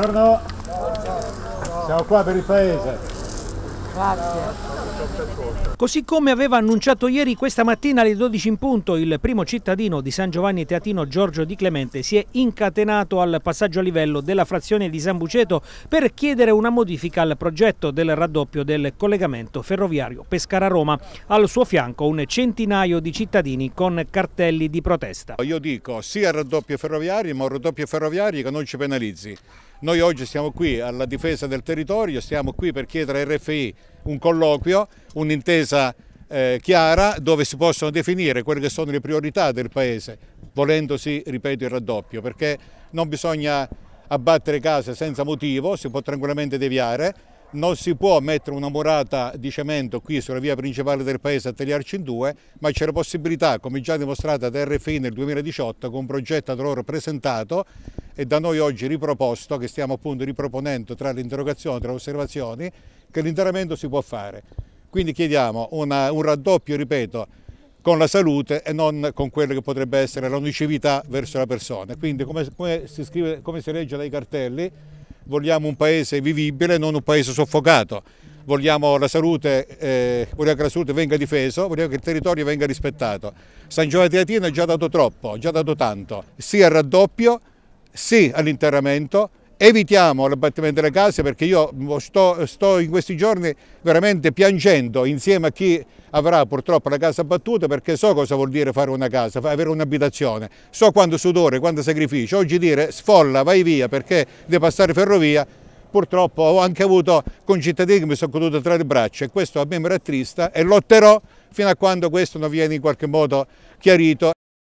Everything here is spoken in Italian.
Buongiorno. Siamo qua per il paese. Grazie. Così come aveva annunciato ieri questa mattina alle 12 in punto, il primo cittadino di San Giovanni Teatino Giorgio Di Clemente si è incatenato al passaggio a livello della frazione di San Buceto per chiedere una modifica al progetto del raddoppio del collegamento ferroviario Pescara-Roma. Al suo fianco un centinaio di cittadini con cartelli di protesta. Io dico sia raddoppio ferroviario ma un raddoppio ferroviario che non ci penalizzi. Noi oggi siamo qui alla difesa del territorio, siamo qui per chiedere a RFI un colloquio, un'intesa eh, chiara dove si possono definire quelle che sono le priorità del Paese, volendosi, ripeto, il raddoppio, perché non bisogna abbattere case senza motivo, si può tranquillamente deviare, non si può mettere una murata di cemento qui sulla via principale del paese a tagliarci in due, ma c'è la possibilità, come già dimostrata da RFI nel 2018, con un progetto da loro presentato e da noi oggi riproposto, che stiamo appunto riproponendo tra l'interrogazione e le osservazioni, che l'interramento si può fare. Quindi chiediamo una, un raddoppio, ripeto, con la salute e non con quello che potrebbe essere la nocività verso la persona. Quindi come, come, si, scrive, come si legge dai cartelli, vogliamo un paese vivibile, non un paese soffocato. Vogliamo, la salute, eh, vogliamo che la salute venga difesa, vogliamo che il territorio venga rispettato. San Giovanni di Latina ha già dato troppo, ha già dato tanto, sì al raddoppio, sì all'interramento, evitiamo l'abbattimento delle case perché io sto, sto, in questi giorni veramente piangendo insieme a chi avrà purtroppo la casa abbattuta perché so cosa vuol dire fare una casa, avere un'abitazione, so quanto sudore, quanto sacrificio, oggi dire sfolla, vai via perché devi passare ferrovia, purtroppo ho anche avuto concittadini che mi sono caduti tra le braccia e questo a me mi rattrista e lotterò fino a quando questo non viene in qualche modo chiarito.